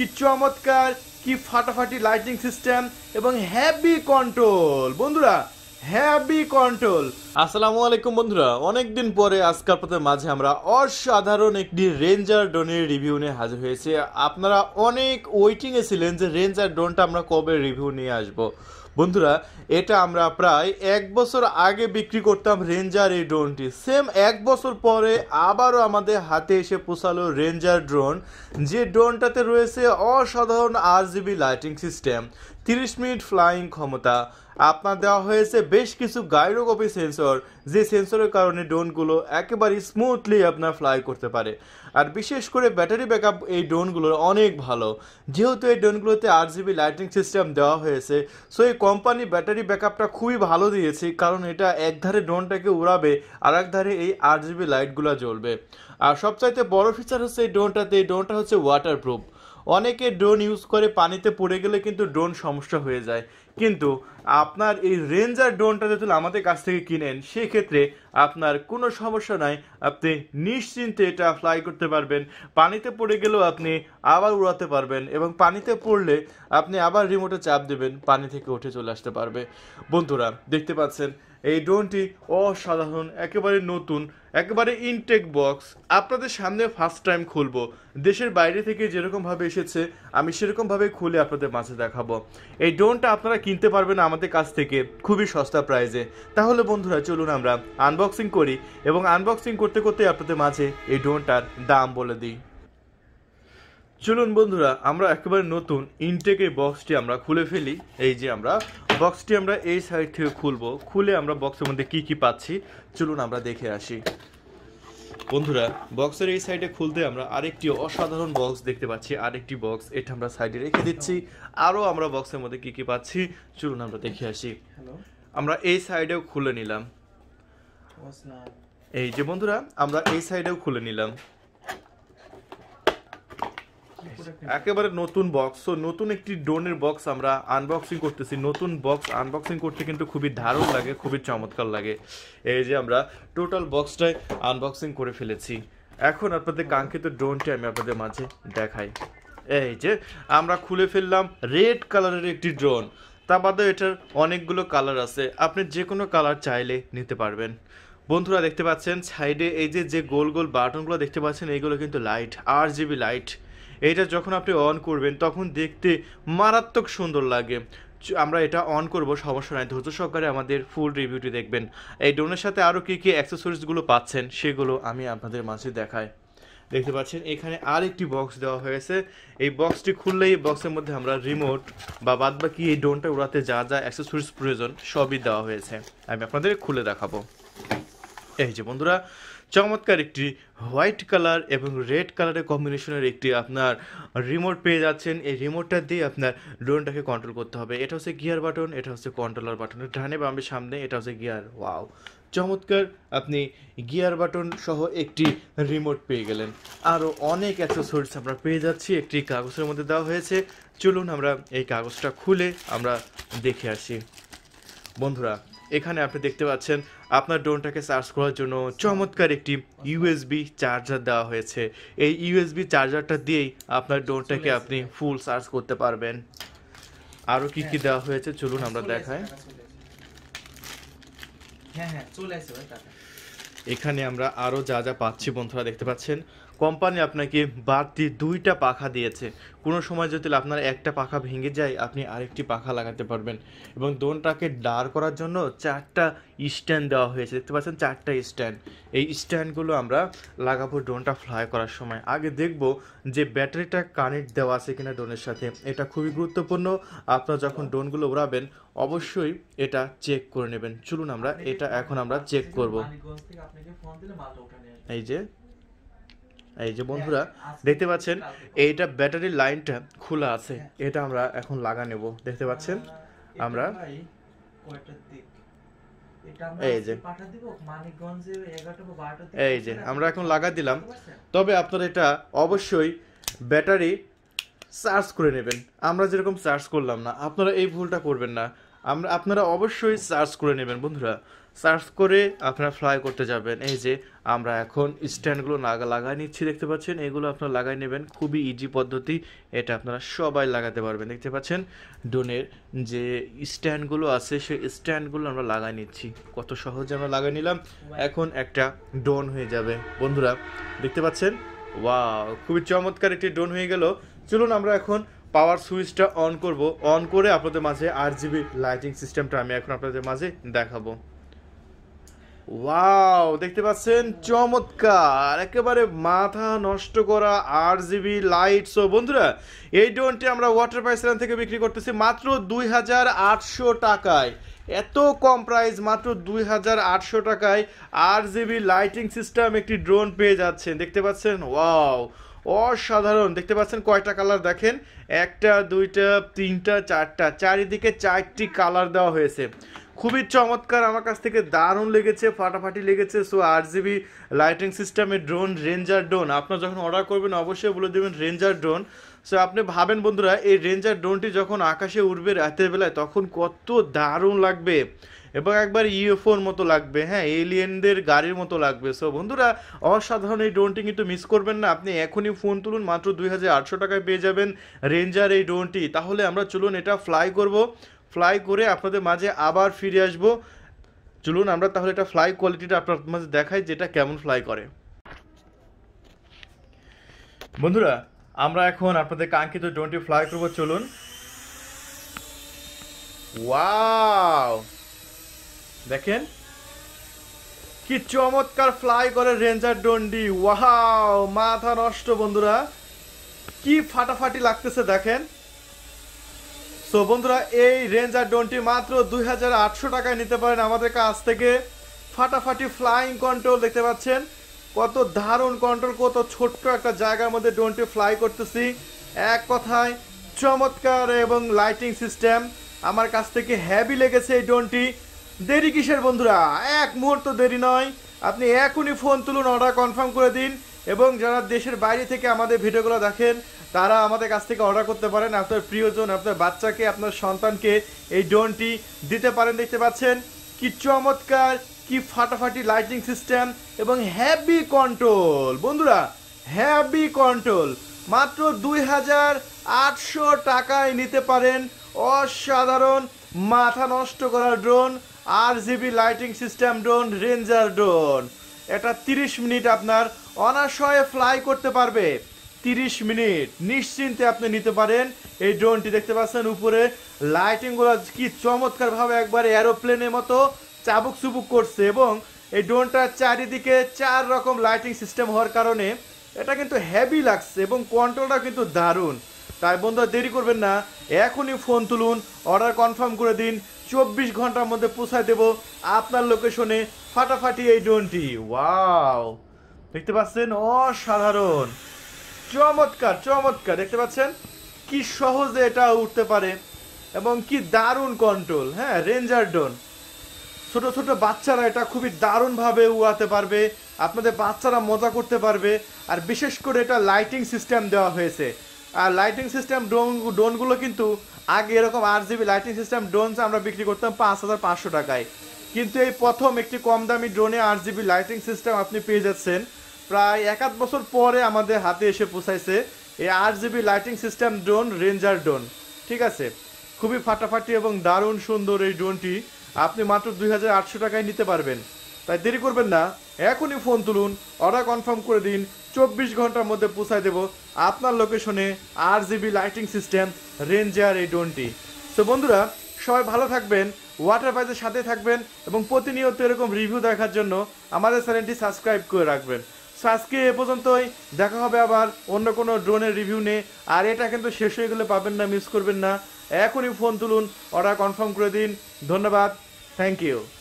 কি চমৎকার কি ফাটাফাটি লাইটিং সিস্টেম এবং হ্যাভি কন্ট্রোল বন্ধুরা হ্যাপি কন্ট্রোল আসসালামু আলাইকুম বন্ধুরা অনেকদিন পরে আজকাল পথের মাঝে আমরা অসাধারণ একটি রেঞ্জার ড্রোনের রিভিউ নিয়ে হাজির হয়েছে আপনারা অনেক ওয়েটিংয়ে ছিলেন যে রেঞ্জার ড্রোনটা আমরা কবে রিভিউ নিয়ে আসব বন্ধুরা এটা আমরা প্রায় এক বছর আগে বিক্রি করতাম রেঞ্জার এই ড্রোনটি সেম এক বছর পরে আবারও আমাদের হাতে এসে পোষালো রেঞ্জার ড্রোন যে ড্রোনটাতে রয়েছে অসাধারণ জিবি লাইটিং সিস্টেম তিরিশ মিনিট ফ্লাইং ক্ষমতা আপনার দেওয়া হয়েছে বেশ কিছু গাইরোকপি সেন্সর যে সেন্সরের কারণে ড্রোনগুলো একেবারে স্মুথলি আপনার ফ্লাই করতে পারে আর বিশেষ করে ব্যাটারি ব্যাকআপ এই ড্রোনগুলোর অনেক ভালো যেহেতু এই ড্রোনগুলোতে আর জিবি লাইটিং সিস্টেম দেওয়া হয়েছে সো এই কোম্পানি ব্যাটারি ব্যাকআপটা খুবই ভালো দিয়েছে কারণ এটা একধারে ড্রোনটাকে উড়াবে আর একধারে এই আর জিবি লাইটগুলো জ্বলবে আর সবচাইতে বড় ফিচার হচ্ছে এই ড্রোনটাতে এই ড্রোনটা হচ্ছে ওয়াটারপ্রুফ অনেকে ড্রোন ইউজ করে পানিতে পড়ে গেলে কিন্তু ড্রোন সমস্যা হয়ে যায় কিন্তু আপনার এই রেঞ্জার ড্রোনটা যেহেতু আমাদের কাছ থেকে কিনেন সেক্ষেত্রে আপনার কোনো সমস্যা নাই আপনি নিশ্চিন্তে এটা ফ্লাই করতে পারবেন পানিতে পড়ে গেলেও আপনি আবার উড়াতে পারবেন এবং পানিতে পড়লে আপনি আবার রিমোটে চাপ দেবেন পানি থেকে উঠে চলে আসতে পারবে বন্ধুরা দেখতে পাচ্ছেন এই ড্রোনটি অসাধারণ একেবারে নতুন একেবারে ইনটেক বক্স আপনাদের সামনে ফার্স্ট টাইম খুলবো দেশের বাইরে থেকে যেরকমভাবে এসেছে আমি সেরকমভাবে খুলে আপনাদের মাঝে দেখাবো এই ড্রোনটা আপনারা কিনতে পারবেন আমাদের কাছ থেকে খুবই সস্তা প্রাইজে তাহলে বন্ধুরা চলুন আমরা আনবক্সিং করি এবং আনবক্সিং করতে করতে আপনাদের মাঝে এই ড্রোনটার দাম বলে দিই চলুন বন্ধুরা আমরা একেবারে নতুন ইনটেকের বক্সটি আমরা খুলে ফেলি এই যে আমরা বক্সটি আমরা এই সাইড থেকে খুলবো খুলে আমরা বক্সের মধ্যে কি কি পাচ্ছি চলুন আমরা দেখে আসি বন্ধুরা বক্সের এই সাইডে খুলতে আমরা আরেকটি অসাধারণ বক্স দেখতে পাচ্ছি আরেকটি বক্স এটা আমরা সাইডে রেখে দিচ্ছি আরও আমরা বক্সের মধ্যে কি কি পাচ্ছি চলুন আমরা দেখে আসি আমরা এই সাইডেও খুলে নিলাম এই যে বন্ধুরা আমরা এই সাইডেও খুলে নিলাম একেবারে নতুন বক্স তো নতুন একটি ড্রোনের বক্স আমরা আনবক্সিং করতেছি নতুন বক্স আনবক্সিং করতে কিন্তু খুবই দারুণ লাগে খুবই চমৎকার লাগে এই যে আমরা টোটাল বক্সটাই আনবক্সিং করে ফেলেছি এখন আপনাদের কাঙ্ক্ষিত ড্রোনটি আমি আপনাদের মাঝে দেখাই এই যে আমরা খুলে ফেললাম রেড কালারের একটি ড্রোন তা বাদেও এটার অনেকগুলো কালার আছে আপনি যে কোনো কালার চাইলে নিতে পারবেন বন্ধুরা দেখতে পাচ্ছেন সাইডে এই যে যে গোল গোল বাটনগুলো দেখতে পাচ্ছেন এইগুলো কিন্তু লাইট আর জিবি লাইট এটা যখন আপনি অন করবেন তখন দেখতে মারাত্মক সুন্দর লাগে আমরা এটা অন করব সমস্যা নাই ধৈর্য সহকারে আমাদের ফুল রিভিউটি দেখবেন এই ড্রোনের সাথে আরও কী কী অ্যাক্সেসরিজগুলো পাচ্ছেন সেগুলো আমি আপনাদের মাঝে দেখাই দেখতে পাচ্ছেন এখানে আর একটি বক্স দেওয়া হয়েছে এই বক্সটি খুললেই বক্সের মধ্যে আমরা রিমোট বা বাদ বাকি এই ড্রোনটা উড়াতে যা যা অ্যাক্সেসরিজ প্রয়োজন সবই দেওয়া হয়েছে আমি আপনাদের খুলে দেখাবো এই যে বন্ধুরা চমৎকার একটি হোয়াইট কালার এবং রেড কালারের কম্বিনেশনের একটি আপনার রিমোট পেয়ে যাচ্ছেন এই রিমোটটা দিয়ে আপনার ড্রোনটাকে কন্ট্রোল করতে হবে এটা হচ্ছে গিয়ার বাটন এটা হচ্ছে কন্ট্রোলার বাটন ডানে বামে সামনে এটা হচ্ছে গিয়ার ওয়াও চমৎকার আপনি গিয়ার বাটন সহ একটি রিমোট পেয়ে গেলেন আরও অনেক অ্যাক্সেসরিজ আমরা পেয়ে যাচ্ছি একটি কাগজের মধ্যে দেওয়া হয়েছে চলুন আমরা এই কাগজটা খুলে আমরা দেখে আসি বন্ধুরা এখানে আপনি দেখতে পাচ্ছেন আপনার ড্রোনটাকে চার্জ করার জন্য চমৎকার একটি ইউএসবি চার্জার দেওয়া হয়েছে এই ইউএসবি চার্জারটা দিয়েই আপনার ড্রোনটাকে আপনি ফুল চার্জ করতে পারবেন আরও কি কি হ্যাঁ। দেওয়া হয়েছে চলুন আমরা দেখাই হ্যাঁ, হ্যাঁ, এখানে আমরা আরও যা যা পাচ্ছি বন্ধুরা দেখতে পাচ্ছেন কোম্পানি আপনাকে বাড়তি দুইটা পাখা দিয়েছে কোনো সময় যদি আপনার একটা পাখা ভেঙে যায় আপনি আরেকটি পাখা লাগাতে পারবেন এবং দোনটাকে দাঁড় করার জন্য চারটা স্ট্যান্ড দেওয়া হয়েছে দেখতে পাচ্ছেন চারটা স্ট্যান্ড এই স্ট্যান্ডগুলো আমরা লাগাবো ড্রোনটা ফ্লাই করার সময় আগে দেখব যে ব্যাটারিটা কানেক্ট দেওয়া আছে কিনা ড্রোনের সাথে এটা খুবই গুরুত্বপূর্ণ আপনারা যখন ড্রোনগুলো উড়াবেন অবশ্যই এটা চেক করে নেবেন চলুন আমরা এটা এখন আমরা চেক করব এই যে এই যে বন্ধুরা দেখতে পাচ্ছেন এইটা ব্যাটারির লাইনটা খোলা আছে এটা আমরা এখন লাগা নেব দেখতে পাচ্ছেন আমরা এই যে আমরা এখন লাগা দিলাম তবে আপনারা এটা অবশ্যই ব্যাটারি চার্জ করে নেবেন আমরা যেরকম চার্জ করলাম না আপনারা এই ভুলটা করবেন না আমরা আপনারা অবশ্যই চার্জ করে নেবেন বন্ধুরা সার্চ করে আপনারা ফ্লাই করতে যাবেন এই যে আমরা এখন স্ট্যান্ডগুলো লাগা লাগাই নিচ্ছি দেখতে পাচ্ছেন এগুলো আপনারা লাগাই নেবেন খুবই ইজি পদ্ধতি এটা আপনারা সবাই লাগাতে পারবেন দেখতে পাচ্ছেন ডোনের যে স্ট্যান্ডগুলো আছে সেই স্ট্যান্ডগুলো আমরা লাগাই নিচ্ছি কত সহজে আমরা লাগাই নিলাম এখন একটা ডোন হয়ে যাবে বন্ধুরা দেখতে পাচ্ছেন ওয়া খুবই চমৎকার একটি ডোন হয়ে গেল চলুন আমরা এখন পাওয়ার সুইচটা অন করব অন করে আপনাদের মাঝে আর জিবি লাইটিং সিস্টেমটা আমি এখন আপনাদের মাঝে দেখাবো ওয়াও দেখতে পাচ্ছেন চমৎকার একেবারে মাথা নষ্ট করা আর জিবি লাইট সো বন্ধুরা এই ড্রোনটি আমরা ওয়াটার পাইসলান থেকে বিক্রি করতেছি মাত্র দুই হাজার আটশো টাকায় এত কম প্রাইস মাত্র দুই হাজার আটশো টাকায় আর জিবি লাইটিং সিস্টেম একটি ড্রোন পেয়ে যাচ্ছেন দেখতে পাচ্ছেন ওয়াও অসাধারণ দেখতে পাচ্ছেন কয়টা কালার দেখেন একটা দুইটা তিনটা চারটা চারিদিকে চারটি কালার দেওয়া হয়েছে খুবই চমৎকার আমার কাছ থেকে দারুণ লেগেছে ফাটাফাটি লেগেছে সো আর জিবি লাইটিং সিস্টেমে ড্রোন রেঞ্জার ড্রোন আপনার যখন অর্ডার করবেন অবশ্যই বলে দেবেন রেঞ্জার ড্রোন সো আপনি ভাবেন বন্ধুরা এই রেঞ্জার ড্রোনটি যখন আকাশে উঠবে রাতের বেলায় তখন কত দারুণ লাগবে এবং একবার ইউএফওর e মতো লাগবে হ্যাঁ এলিয়েনদের গাড়ির মতো লাগবে সো বন্ধুরা অসাধারণ এই ড্রোনটি কিন্তু মিস করবেন না আপনি এখনই ফোন তুলুন মাত্র দুই টাকায় পেয়ে যাবেন রেঞ্জার এই ড্রোনটি তাহলে আমরা চলুন এটা ফ্লাই করব ফ্লাই করে আপনাদের মাঝে আবার ফিরে আসব চলুন আমরা তাহলে এটা ফ্লাই কোয়ালিটিটা আপনার মাঝে দেখাই যেটা কেমন ফ্লাই করে বন্ধুরা আমরা এখন আপনাদের কাঙ্ক্ষিত ড্রোনটি ফ্লাই করবো চলুন ওয়াও দেখেন কি চমৎকার ফ্লাই করে রেঞ্জার ডন্ডি ওয়াও মাথা নষ্ট বন্ধুরা কি ফাটাফাটি লাগতেছে দেখেন সো বন্ধুরা এই রেঞ্জার ডোনটি মাত্র দুই টাকায় নিতে পারেন আমাদের কাছ থেকে ফাটাফাটি ফ্লাইং কন্ট্রোল দেখতে পাচ্ছেন কত দারুণ কন্ট্রোল কত ছোট্ট একটা জায়গার মধ্যে ড্রোনটি ফ্লাই করতেছি এক কথায় চমৎকার এবং লাইটিং সিস্টেম আমার কাছ থেকে হ্যাভি লেগেছে এই ড্রোনটি দেরি কিসের বন্ধুরা এক মুহূর্ত দেরি নয় আপনি এখনই ফোন তুলুন অর্ডার কনফার্ম করে দিন এবং যারা দেশের বাইরে থেকে আমাদের ভিডিওগুলো দেখেন তারা আমাদের কাছ থেকে অর্ডার করতে পারেন আপনার প্রিয়জন আপনার বাচ্চাকে আপনার সন্তানকে এই ড্রোনটি দিতে পারেন দেখতে পাচ্ছেন কি চমৎকার কি ফাটাফাটি লাইটিং সিস্টেম এবং হ্যাভি কন্ট্রোল বন্ধুরা হ্যাভি কন্ট্রোল মাত্র দুই হাজার আটশো টাকায় নিতে পারেন অসাধারণ মাথা নষ্ট করার drone R GB lighting system drone ranger drone এটা 30 মিনিট আপনার অনাশয়ে ফ্লাই করতে পারবে 30 মিনিট নিশ্চিন্তে আপনি নিতে পারেন এই ড্রোনটি দেখতে পাচ্ছেন উপরে লাইটিংগুলো কি চমৎকারভাবে একবার এরোপ্লেনের মতো চাবুক চুবুক করছে এবং এই ড্রোনটার চারিদিকে চার রকম লাইটিং সিস্টেম হওয়ার কারণে এটা কিন্তু হেভি লাগছে এবং কন্ট্রোলটা কিন্তু দারুণ তাই বন্ধুরা দেরি করবেন না এখনই ফোন তুলুন অর্ডার কনফার্ম করে দিন চব্বিশ ঘন্টার মধ্যে পৌঁছায় দেব আপনার লোকেশনে ফাটাফাটি এই ড্রোনটি ওয়াও দেখতে পাচ্ছেন অসাধারণ চমৎকার চমৎকার দেখতে পাচ্ছেন কি সহজে এটা উঠতে পারে এবং কি দারুণ কন্ট্রোল হ্যাঁ রেঞ্জার ড্রোন ছোট ছোট বাচ্চারা এটা খুবই দারুণভাবে উড়াতে পারবে আপনাদের বাচ্চারা মজা করতে পারবে আর বিশেষ করে এটা লাইটিং সিস্টেম দেওয়া হয়েছে আর লাইটিং সিস্টেম ড্রোন ড্রোনগুলো কিন্তু আগে এরকম আট জিবি লাইটিং সিস্টেম ড্রোন আমরা বিক্রি করতাম পাঁচ হাজার পাঁচশো টাকায় কিন্তু এই প্রথম একটি কম দামি ড্রোনে আট জিবি লাইটিং সিস্টেম আপনি পেয়ে যাচ্ছেন প্রায় এক আধ বছর পরে আমাদের হাতে এসে পৌঁছাইছে এই আট GB lighting system drone ranger drone ঠিক আছে খুবই ফাটাফাটি এবং দারুণ সুন্দর এই ড্রোনটি আপনি মাত্র দুই টাকায় নিতে পারবেন তাই দেরি করবেন না এখনই ফোন তুলুন অর্ডার কনফার্ম করে দিন চব্বিশ ঘন্টার মধ্যে পৌঁছায় দেব আপনার লোকেশনে R GB lighting system ranger এই ড্রোনটি তো বন্ধুরা সবাই ভালো থাকবেন ওয়াটার বাইজের সাথে থাকবেন এবং প্রতিনিয়ত এরকম রিভিউ দেখার জন্য আমাদের চ্যানেলটি সাবস্ক্রাইব করে রাখবেন আজকে এ পর্যন্তই দেখা হবে আবার অন্য কোনো ড্রোনের রিভিউ নিয়ে আর এটা কিন্তু শেষ হয়ে গেলে পাবেন না মিস করবেন না এখনই ফোন তুলুন অর্ডার কনফার্ম করে দিন ধন্যবাদ থ্যাংক ইউ